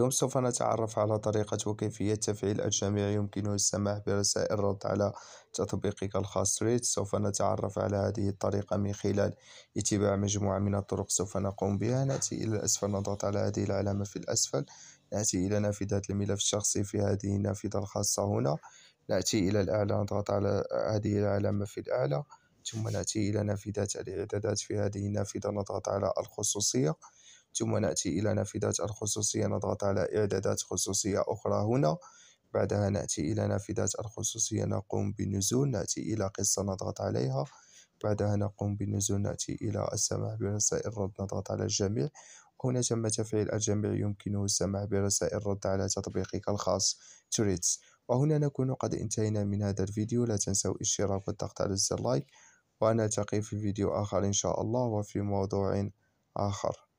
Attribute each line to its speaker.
Speaker 1: اليوم سوف نتعرف على طريقة وكيفية تفعيل الجميع يمكنه السماح برسائل الرد على تطبيقك الخاص ريت سوف نتعرف على هذه الطريقة من خلال اتباع مجموعة من الطرق سوف نقوم بها نأتي إلى الأسفل نضغط على هذه العلامة في الأسفل نأتي إلى نافذة الملف الشخصي في هذه النافذة الخاصة هنا نأتي إلى الأعلى نضغط على هذه العلامة في الأعلى ثم نأتي إلى نافذة الإعدادات في هذه النافذة نضغط على الخصوصية ثم نأتي إلى نافذة الخصوصية نضغط على إعدادات خصوصية أخرى هنا بعدها نأتي إلى نافذة الخصوصية نقوم بالنزول نأتي إلى قصة نضغط عليها بعدها نقوم بالنزول نأتي إلى السماع برسائل رد نضغط على الجميع هنا تم تفعيل الجميع يمكنه السماع برسائل رد على تطبيقك الخاص تريتس وهنا نكون قد انتهينا من هذا الفيديو لا تنسوا الاشتراك والضغط على زر لايك ونلتقي في فيديو آخر إن شاء الله وفي موضوع آخر